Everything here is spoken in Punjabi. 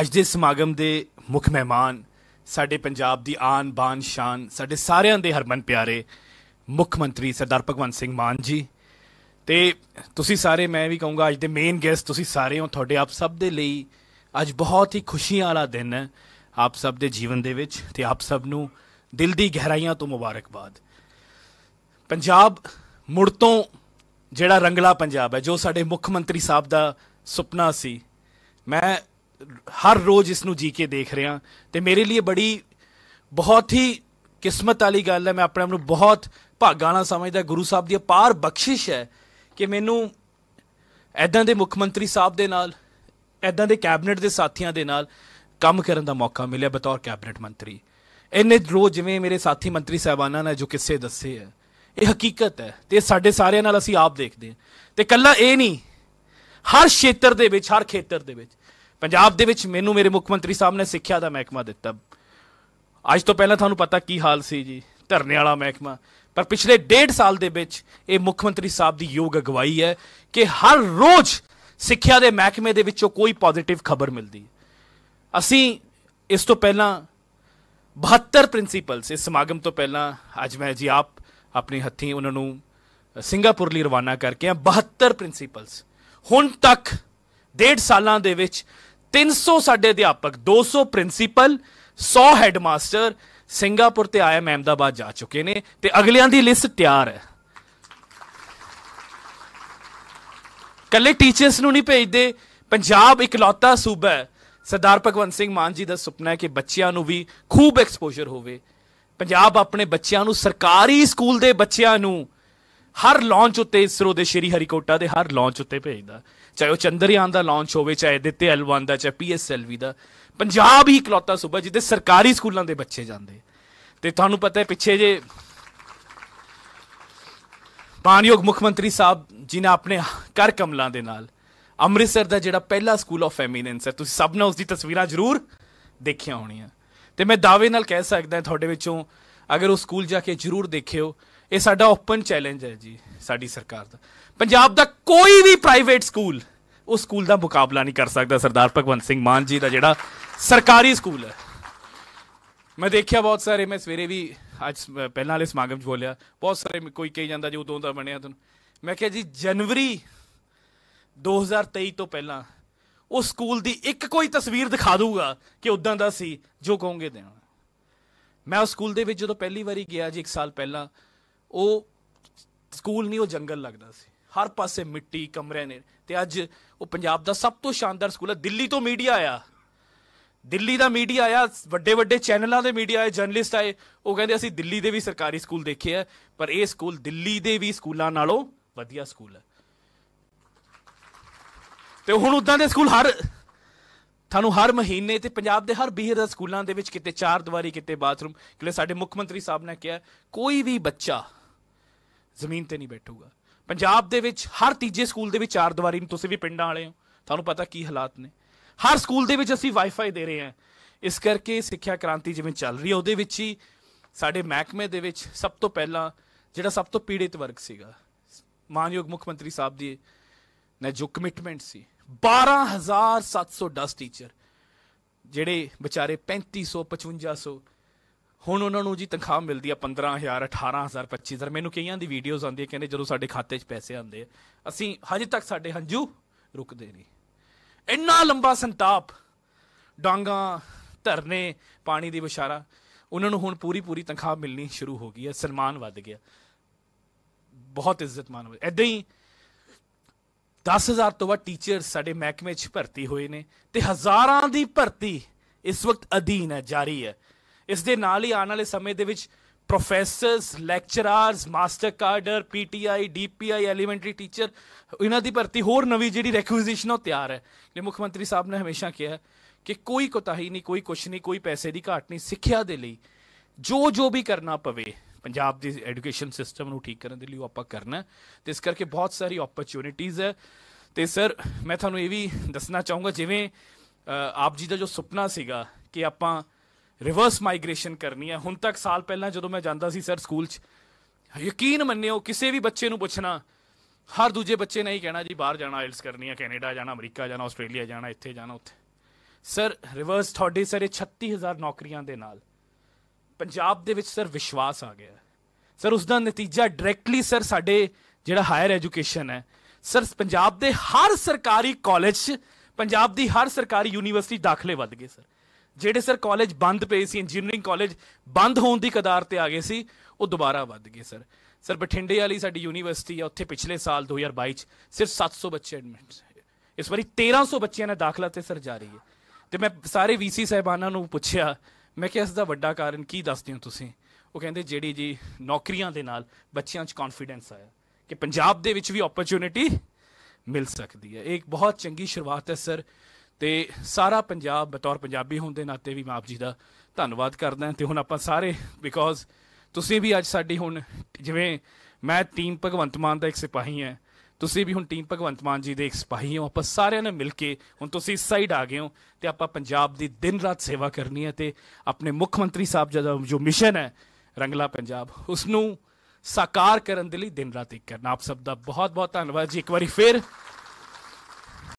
ਅੱਜ ਦੇ ਸਮਾਗਮ ਦੇ ਮੁੱਖ ਮਹਿਮਾਨ ਸਾਡੇ ਪੰਜਾਬ ਦੀ ਆਨ ਬਾਨ ਸ਼ਾਨ ਸਾਡੇ ਸਾਰਿਆਂ ਦੇ ਹਰਮਨ ਪਿਆਰੇ ਮੁੱਖ ਮੰਤਰੀ ਸਰਦਾਰ ਭਗਵੰਤ ਸਿੰਘ ਮਾਨ ਜੀ ਤੇ ਤੁਸੀਂ ਸਾਰੇ ਮੈਂ ਵੀ ਕਹੂੰਗਾ ਅੱਜ ਦੇ ਮੇਨ ਗੈਸਟ ਤੁਸੀਂ ਸਾਰੇ ਹੋ ਤੁਹਾਡੇ ਆਪ ਸਭ ਦੇ ਲਈ ਅੱਜ ਬਹੁਤ ਹੀ ਖੁਸ਼ੀਆਂ ਵਾਲਾ ਦਿਨ ਹੈ ਆਪ ਸਭ ਦੇ ਜੀਵਨ ਦੇ ਵਿੱਚ ਤੇ ਆਪ ਸਭ ਨੂੰ ਦਿਲ ਦੀ ਗਹਿਰਾਈਆਂ ਤੋਂ ਮੁਬਾਰਕਬਾਦ ਪੰਜਾਬ ਮੁੜ ਤੋਂ ਜਿਹੜਾ ਰੰਗਲਾ ਪੰਜਾਬ ਹੈ ਜੋ ਸਾਡੇ ਮੁੱਖ ਮੰਤਰੀ ਸਾਹਿਬ ਦਾ ਸੁਪਨਾ ਸੀ ਮੈਂ ਹਰ ਰੋਜ਼ ਇਸ ਨੂੰ ਜੀ ਕੇ ਦੇਖ ਰਿਹਾ ਤੇ ਮੇਰੇ ਲਈ ਬੜੀ ਬਹੁਤ ਹੀ ਕਿਸਮਤ ਵਾਲੀ ਗੱਲ ਹੈ ਮੈਂ ਆਪਣੇ ਆਪ ਨੂੰ ਬਹੁਤ ਭਾਗਾਂ ਨਾਲ ਸਮਝਦਾ ਗੁਰੂ ਸਾਹਿਬ ਦੀ ਅਪਾਰ ਬਖਸ਼ਿਸ਼ ਹੈ ਕਿ ਮੈਨੂੰ ਐਦਾਂ ਦੇ ਮੁੱਖ ਮੰਤਰੀ ਸਾਹਿਬ ਦੇ ਨਾਲ ਐਦਾਂ ਦੇ ਕੈਬਨਿਟ ਦੇ ਸਾਥੀਆਂ ਦੇ ਨਾਲ ਕੰਮ ਕਰਨ ਦਾ ਮੌਕਾ ਮਿਲਿਆ ਬਤੌਰ ਕੈਬਨਿਟ ਮੰਤਰੀ ਇੰਨੇ ਰੋਜ਼ ਜਿਵੇਂ ਮੇਰੇ ਸਾਥੀ ਮੰਤਰੀ ਸਹਿਬਾਨਾਂ ਨੇ ਜੋ ਕਿੱਸੇ ਦੱਸੇ ਹੈ ਇਹ ਹਕੀਕਤ ਹੈ ਤੇ ਸਾਡੇ ਸਾਰਿਆਂ ਨਾਲ ਅਸੀਂ ਆਪ ਦੇਖਦੇ ਹਾਂ ਤੇ ਕੱਲਾ ਇਹ ਨਹੀਂ ਹਰ ਖੇਤਰ ਦੇ ਵਿੱਚ ਹਰ ਖੇਤਰ ਦੇ ਵਿੱਚ ਪੰਜਾਬ ਦੇ ਵਿੱਚ ਮੈਨੂੰ ਮੇਰੇ ਮੁੱਖ ਮੰਤਰੀ ਸਾਹਿਬ ਨੇ ਸਿੱਖਿਆ ਦਾ ਮਹਿਕਮਾ ਦਿੱਤਾ ਅੱਜ ਤੋਂ ਪਹਿਲਾਂ ਤੁਹਾਨੂੰ ਪਤਾ ਕੀ ਹਾਲ ਸੀ ਜੀ ਧਰਨੇ ਵਾਲਾ ਮਹਿਕਮਾ ਪਰ ਪਿਛਲੇ ਡੇਢ ਸਾਲ ਦੇ ਵਿੱਚ ਇਹ ਮੁੱਖ ਮੰਤਰੀ ਸਾਹਿਬ ਦੀ ਯੋਗ ਅਗਵਾਈ ਹੈ ਕਿ ਹਰ ਰੋਜ਼ ਸਿੱਖਿਆ ਦੇ ਮਹਿਕਮੇ ਦੇ ਵਿੱਚੋਂ ਕੋਈ ਪੋਜ਼ਿਟਿਵ ਖਬਰ ਮਿਲਦੀ ਹੈ ਅਸੀਂ ਇਸ ਤੋਂ ਪਹਿਲਾਂ 72 ਪ੍ਰਿੰਸੀਪਲਸ ਇਸ ਸਮਾਗਮ ਤੋਂ ਪਹਿਲਾਂ ਅੱਜ ਮੈਂ ਜੀ ਆਪ ਆਪਣੇ ਹੱਥੀਂ ਉਹਨਾਂ ਨੂੰ ਸਿੰਗਾਪੁਰ ਲਈ ਰਵਾਨਾ ਕਰਕੇ ਆ 72 ਪ੍ਰਿੰਸੀਪਲਸ ਹੁਣ ਤੱਕ ਡੇਢ ਸਾਲਾਂ ਦੇ ਵਿੱਚ 300 ਸਾਡੇ ਅਧਿਆਪਕ 200 ਪ੍ਰਿੰਸੀਪਲ 100 ਹੈਡਮਾਸਟਰ ਸਿੰਗਾਪੁਰ ਤੇ ਆਇਆ ਮਹਿਮਦਾਬਾਦ ਜਾ ਚੁੱਕੇ ਨੇ ਤੇ ਅਗਲਿਆਂ ਦੀ ਲਿਸਟ ਤਿਆਰ ਹੈ ਕੱਲੇ ਟੀਚਰਸ ਨੂੰ ਨਹੀਂ ਭੇਜਦੇ ਪੰਜਾਬ ਇਕਲੌਤਾ ਸੂਬਾ ਹੈ ਸਰਦਾਰ ਭਗਵੰਤ ਸਿੰਘ ਮਾਨ ਜੀ ਦਾ ਸੁਪਨਾ ਹੈ ਕਿ ਬੱਚਿਆਂ ਨੂੰ ਵੀ ਖੂਬ ਐਕਸਪੋਜ਼ਰ ਹੋਵੇ ਪੰਜਾਬ ਆਪਣੇ ਬੱਚਿਆਂ ਨੂੰ ਸਰਕਾਰੀ ਸਕੂਲ ਦੇ ਬੱਚਿਆਂ ਨੂੰ ਹਰ ਲਾਂਚ ਉੱਤੇ ਇਸਰੋ ਦੇ ਸ਼੍ਰੀ ਹਰੀਕੋਟਾ ਦੇ ਹਰ ਲਾਂਚ ਉੱਤੇ ਭੇਜਦਾ ਚਾਹੇ ਉਹ ਚੰਦਰਯਾਨ ਦਾ ਲਾਂਚ ਹੋਵੇ ਚਾਹੇ ਦਿੱਤੇ L1 ਦਾ ਚਾਹੇ PSLV ਦਾ ਪੰਜਾਬ ਹੀ ਇਕਲੌਤਾ ਸੂਬਾ ਜਿੱਦੇ ਸਰਕਾਰੀ ਸਕੂਲਾਂ ਦੇ ਬੱਚੇ ਜਾਂਦੇ ਤੇ ਤੁਹਾਨੂੰ ਪਤਾ ਹੈ ਪਿੱਛੇ ਜੇ ਪਾਨਯੋਗ ਮੁੱਖ ਮੰਤਰੀ ਸਾਹਿਬ ਜੀ ਨੇ ਆਪਣੇ ਕਰ ਕਮਲਾਂ ਦੇ ਨਾਲ ਅੰਮ੍ਰਿਤਸਰ ਦਾ ਜਿਹੜਾ ਪਹਿਲਾ ਸਕੂਲ ਆਫ ਫੈਮਿਨੈਂਸ ਹੈ ਤੁਸੀਂ ਸਭ ਨੇ ਉਸ ਦੀ ਤਸਵੀਰਾਂ ਜ਼ਰੂਰ ਦੇਖੀਆਂ ਹੋਣੀਆਂ ਤੇ ਮੈਂ ਦਾਅਵੇ ਨਾਲ ਕਹਿ ਸਕਦਾ ਤੁਹਾਡੇ ਵਿੱਚੋਂ ਅਗਰ ਉਹ ਸਕੂਲ ਜਾ ਕੇ ਜ਼ਰੂਰ ਦੇਖਿਓ ਇਹ ਸਾਡਾ ਓਪਨ ਚੈਲੰਜ ਹੈ ਜੀ ਸਾਡੀ ਸਰਕਾਰ ਦਾ ਪੰਜਾਬ ਦਾ ਕੋਈ ਵੀ ਪ੍ਰਾਈਵੇਟ ਸਕੂਲ ਉਸ ਸਕੂਲ ਦਾ ਮੁਕਾਬਲਾ ਨਹੀਂ ਕਰ ਸਕਦਾ ਸਰਦਾਰ ਭਗਵੰਤ ਸਿੰਘ ਮਾਨ ਜੀ ਦਾ ਜਿਹੜਾ ਸਰਕਾਰੀ ਸਕੂਲ ਹੈ ਮੈਂ ਦੇਖਿਆ ਬਹੁਤ ਸਾਰੇ ਮੈਂ ਸਵੇਰੇ ਵੀ ਅੱਜ ਪਹਿਲਾਂ ਵਾਲੇ ਸਮਾਗਮ 'ਚ ਬੋਲਿਆ ਬਹੁਤ ਸਾਰੇ ਕੋਈ ਕਹੀ ਜਾਂਦਾ ਜੀ ਉਦੋਂ ਦਾ ਬਣਿਆ ਤੁਹਾਨੂੰ ਮੈਂ ਕਿਹਾ ਜੀ ਜਨਵਰੀ 2023 ਤੋਂ ਪਹਿਲਾਂ ਉਸ ਸਕੂਲ ਦੀ ਇੱਕ ਕੋਈ ਤਸਵੀਰ ਦਿਖਾ ਦੂਗਾ ਕਿ ਉਦਾਂ ਦਾ ਸੀ ਜੋ ਕਹੋਗੇ ਦੇਣਾ ਮੈਂ ਉਸ ਸਕੂਲ ਦੇ ਵਿੱਚ ਜਦੋਂ ਪਹਿਲੀ ਵਾਰੀ ਗਿਆ ਜੀ 1 ਸਾਲ ਪਹਿਲਾਂ ਉਹ ਸਕੂਲ ਨਹੀਂ ਉਹ ਜੰਗਲ ਲੱਗਦਾ ਸੀ ਹਰ ਪਾਸੇ ਮਿੱਟੀ ਕਮਰੇ ਨੇ ਤੇ ਅੱਜ ਉਹ ਪੰਜਾਬ ਦਾ ਸਭ ਤੋਂ ਸ਼ਾਨਦਾਰ ਸਕੂਲ ਹੈ ਦਿੱਲੀ ਤੋਂ ਮੀਡੀਆ ਆਇਆ ਦਿੱਲੀ ਦਾ ਮੀਡੀਆ ਆਇਆ ਵੱਡੇ ਵੱਡੇ ਚੈਨਲਾਂ ਦੇ ਮੀਡੀਆ ਆਏ ਜਰਨਲਿਸਟ ਆਏ ਉਹ ਕਹਿੰਦੇ ਅਸੀਂ ਦਿੱਲੀ ਦੇ ਵੀ ਸਰਕਾਰੀ ਸਕੂਲ ਦੇਖੇ ਆ ਪਰ ਇਹ ਸਕੂਲ ਦਿੱਲੀ ਦੇ ਵੀ ਸਕੂਲਾਂ ਨਾਲੋਂ ਵਧੀਆ ਸਕੂਲ ਹੈ ਤੇ ਹੁਣ ਉਦਾਂ ਦੇ ਸਕੂਲ ਹਰ ਤੁਹਾਨੂੰ ਹਰ ਮਹੀਨੇ ਤੇ ਪੰਜਾਬ ਦੇ ਹਰ ਬੀਹਰ ਸਕੂਲਾਂ ਦੇ ਵਿੱਚ ਕਿਤੇ ਚਾਰ ਦੀਵਾਰੀ ਕਿਤੇ ਬਾਥਰੂਮ ਕਿਲੇ ਸਾਡੇ ਮੁੱਖ ਮੰਤਰੀ ਸਾਹਿਬ ਨੇ ਕਿਹਾ ਕੋਈ ਵੀ ਬੱਚਾ ਜ਼ਮੀਨ ਤੇ ਨਹੀਂ ਬੈਠੂਗਾ ਪੰਜਾਬ ਦੇ ਵਿੱਚ ਹਰ ਤੀਜੇ ਸਕੂਲ ਦੇ ਵਿੱਚ ਚਾਰ ਦੀਵਾਰੀ ਨੂੰ ਤੁਸੀਂ ਵੀ ਪਿੰਡਾਂ ਵਾਲੇ ਹੋ ਤੁਹਾਨੂੰ ਪਤਾ ਕੀ ਹਾਲਾਤ ਨੇ ਹਰ ਸਕੂਲ ਦੇ ਵਿੱਚ ਅਸੀਂ ਵਾਈਫਾਈ ਦੇ ਰਹੇ ਹਾਂ ਇਸ ਕਰਕੇ ਸਿੱਖਿਆ ਕ੍ਰਾਂਤੀ ਜਿਵੇਂ ਚੱਲ ਰਹੀ ਹੈ ਉਹਦੇ ਵਿੱਚ ਹੀ ਸਾਡੇ ਮਹਿਕਮੇ ਦੇ ਵਿੱਚ ਸਭ ਤੋਂ ਪਹਿਲਾਂ ਜਿਹੜਾ ਸਭ ਤੋਂ ਪੀੜਿਤ ਵਰਗ ਸੀਗਾ ਮਾਨਯੋਗ ਮੁੱਖ ਮੰਤਰੀ ਸਾਹਿਬ ਦੀ ਨੇ ਜੋ ਕਮਿਟਮੈਂਟ ਸੀ 12710 ਟੀਚਰ ਜਿਹੜੇ ਵਿਚਾਰੇ 3500 5500 ਹੁਣ ਉਹਨਾਂ ਨੂੰ ਜੀ ਤਨਖਾਹ ਮਿਲਦੀ ਆ 15000 18000 25000 ਮੈਨੂੰ ਕਈਆਂ ਦੀ ਵੀਡੀਓਜ਼ ਆਉਂਦੀ ਕਹਿੰਦੇ ਜਦੋਂ ਸਾਡੇ ਖਾਤੇ 'ਚ ਪੈਸੇ ਆਉਂਦੇ ਅਸੀਂ ਹਜੇ ਤੱਕ ਸਾਡੇ ਹੰਝੂ ਰੁਕਦੇ ਨਹੀਂ ਇੰਨਾ ਲੰਬਾ ਸੰਤਾਪ ਡਾਂਗਾ ਧਰਨੇ ਪਾਣੀ ਦੀ ਬਿਸ਼ਾਰਾ ਉਹਨਾਂ ਨੂੰ ਹੁਣ ਪੂਰੀ ਪੂਰੀ ਤਨਖਾਹ ਮਿਲਣੀ ਸ਼ੁਰੂ ਹੋ ਗਈ ਹੈ ਸਨਮਾਨ ਵੱਧ ਗਿਆ ਬਹੁਤ ਇੱਜ਼ਤ ਮਾਨ ਹੋਇਆ ਐਦਾਂ ਹੀ 10000 ਤੋਂ ਵੱਧ ਟੀਚਰ ਸਾਡੇ ਮਹਿਕਮੇ 'ਚ ਭਰਤੀ ਹੋਏ ਨੇ ਤੇ ਹਜ਼ਾਰਾਂ ਦੀ ਭਰਤੀ ਇਸ ਵਕਤ ਅਧੀਨ ਹੈ ਜਾਰੀ ਹੈ ਇਸ ਦੇ ਨਾਲ ਹੀ ਆਉਣ ਵਾਲੇ ਸਮੇਂ ਦੇ ਵਿੱਚ professors lecturers master cadre PTI DPI elementary teacher ਇਹਨਾਂ ਦੀ ਭਰਤੀ ਹੋਰ ਨਵੀਂ ਜਿਹੜੀ ਰੈਕੁਇਜ਼ੀਸ਼ਨ ਉਹ ਤਿਆਰ ਹੈ ਇਹ ਮੁੱਖ ਮੰਤਰੀ ਸਾਹਿਬ ਨੇ ਹਮੇਸ਼ਾ ਕਿਹਾ ਕਿ ਕੋਈ ਕੋਤਾਹੀ ਨਹੀਂ ਕੋਈ ਕੁਛ ਨਹੀਂ ਕੋਈ ਪੈਸੇ ਦੀ ਘਾਟ ਨਹੀਂ ਸਿੱਖਿਆ ਦੇ ਲਈ ਜੋ ਜੋ ਵੀ ਕਰਨਾ ਪਵੇ ਪੰਜਾਬ ਦੀ ਐਜੂਕੇਸ਼ਨ ਸਿਸਟਮ ਨੂੰ ਠੀਕ ਕਰਨ ਦੇ ਲਈ ਉਹ ਆਪਾਂ ਕਰਨਾ ਤੇ ਇਸ ਕਰਕੇ ਬਹੁਤ ਸਾਰੀ ਓਪਰਚ्युनिटीज ਹੈ ਤੇ ਸਰ ਮੈਂ ਤੁਹਾਨੂੰ ਇਹ ਵੀ ਦੱਸਣਾ ਚਾਹੂੰਗਾ ਜਿਵੇਂ ਆਪ ਜੀ ਦਾ ਜੋ ਸੁਪਨਾ ਸੀਗਾ ਕਿ ਆਪਾਂ ਰਿਵਰਸ ਮਾਈਗ੍ਰੇਸ਼ਨ ਕਰਨੀ ਹੈ ਹੁਣ ਤੱਕ ਸਾਲ ਪਹਿਲਾਂ ਜਦੋਂ ਮੈਂ ਜਾਂਦਾ ਸੀ ਸਰ ਸਕੂਲ 'ਚ ਯਕੀਨ ਮੰਨਿਓ ਕਿਸੇ ਵੀ ਬੱਚੇ ਨੂੰ ਪੁੱਛਣਾ ਹਰ ਦੂਜੇ ਬੱਚੇ ਨੇ ਹੀ ਕਹਿਣਾ ਜੀ ਬਾਹਰ ਜਾਣਾ ਆਇਲਸ ਕਰਨੀ ਹੈ ਕੈਨੇਡਾ ਜਾਣਾ ਅਮਰੀਕਾ ਜਾਣਾ ਆਸਟ੍ਰੇਲੀਆ ਜਾਣਾ ਇੱਥੇ ਜਾਣਾ ਉੱਥੇ ਸਰ ਰਿਵਰਸ ਤੁਹਾਡੇ ਸਾਰੇ 36000 ਨੌਕਰੀਆਂ ਦੇ ਨਾਲ ਪੰਜਾਬ ਦੇ ਵਿੱਚ ਸਰ ਵਿਸ਼ਵਾਸ ਆ ਗਿਆ ਸਰ ਉਸ ਦਾ ਨਤੀਜਾ ਡਾਇਰੈਕਟਲੀ ਸਰ ਸਾਡੇ ਜਿਹੜਾ ਹਾਇਰ ਐਜੂਕੇਸ਼ਨ ਹੈ ਸਰ ਪੰਜਾਬ ਦੇ ਹਰ ਸਰਕਾਰੀ ਕਾਲਜ ਪੰਜਾਬ ਦੀ ਹਰ ਸਰਕਾਰੀ ਯੂਨੀਵਰਸਿਟੀ ਦਾਖਲੇ ਵੱਧ ਗਏ ਸਰ ਜਿਹੜੇ ਸਰ ਕਾਲਜ ਬੰਦ ਪਏ ਸੀ ਇੰਜੀਨੀਅਰਿੰਗ ਕਾਲਜ ਬੰਦ ਹੋਣ ਦੀ ਕਦਾਰ ਤੇ ਆ ਗਏ ਸੀ ਉਹ ਦੁਬਾਰਾ ਵੱਧ ਗਏ ਸਰ ਸਰ ਬਠਿੰਡੇ ਵਾਲੀ ਸਾਡੀ ਯੂਨੀਵਰਸਿਟੀ ਆ ਉੱਥੇ ਪਿਛਲੇ ਸਾਲ 2022 ਚ ਸਿਰਫ 700 ਬੱਚੇ ਐਡਮਿਟ ਇਸ ਵਾਰੀ 1300 ਬੱਚਿਆਂ ਨੇ ਦਾਖਲਾ ਤੇ ਸਰ ਜਾਰੀ ਹੈ ਤੇ ਮੈਂ ਸਾਰੇ ਵੀਸੀ ਸਹਿਬਾਨਾਂ ਨੂੰ ਪੁੱਛਿਆ ਮੈਂ ਕਿਹਾ ਇਸ ਦਾ ਵੱਡਾ ਕਾਰਨ ਕੀ ਦੱਸਦੇ ਹੋ ਤੁਸੀਂ ਉਹ ਕਹਿੰਦੇ ਜਿਹੜੀ ਜੀ ਨੌਕਰੀਆਂ ਦੇ ਨਾਲ ਬੱਚਿਆਂ 'ਚ ਕੌਨਫੀਡੈਂਸ ਆਇਆ ਕਿ ਪੰਜਾਬ ਦੇ ਵਿੱਚ ਵੀ ਓਪਰਚ्युनिटी ਮਿਲ ਸਕਦੀ ਹੈ ਇਹ ਇੱਕ ਬਹੁਤ ਚੰਗੀ ਸ਼ੁਰੂਆਤ ਹੈ ਸਰ ਤੇ ਸਾਰਾ ਪੰਜਾਬ ਬਤੌਰ ਪੰਜਾਬੀ ਹੋਣ ਦੇ ਨਾਤੇ ਵੀ ਮਾਪ ਜੀ ਦਾ ਧੰਨਵਾਦ ਕਰਦਾ ਤੇ ਹੁਣ ਆਪਾਂ ਸਾਰੇ ਬਿਕੋਜ਼ ਤੁਸੀਂ ਵੀ ਅੱਜ ਸਾਡੀ ਹੁਣ ਜਿਵੇਂ ਮੈਂ ਟੀਮ ਭਗਵੰਤ ਮਾਨ ਦਾ ਇੱਕ ਸਿਪਾਹੀ ਹਾਂ ਤੁਸੀਂ ਵੀ ਹੁਣ ਟੀਮ ਭਗਵੰਤ ਮਾਨ ਜੀ ਦੇ ਇੱਕ ਸਿਪਾਹੀ ਹੋ ਆਪਾਂ ਸਾਰਿਆਂ ਨੇ ਮਿਲ ਕੇ ਹੁਣ ਤੁਸੀਂ ਇਸ ਸਾਈਡ ਆ ਗਏ ਹੋ ਤੇ ਆਪਾਂ ਪੰਜਾਬ ਦੀ ਦਿਨ ਰਾਤ ਸੇਵਾ ਕਰਨੀ ਹੈ ਤੇ ਆਪਣੇ ਮੁੱਖ ਮੰਤਰੀ ਸਾਹਿਬ ਜੀ ਦਾ ਜੋ ਮਿਸ਼ਨ ਹੈ ਰੰਗਲਾ ਪੰਜਾਬ ਉਸ ਨੂੰ ਸਾਕਾਰ ਕਰਨ ਦੇ ਲਈ ਦਿਨ ਰਾਤ ਇੱਕ ਕਰਨਾ ਆਪ ਸਭ ਦਾ ਬਹੁਤ ਬਹੁਤ ਧੰਨਵਾਦ ਜੀ ਇੱਕ ਵਾਰੀ ਫੇਰ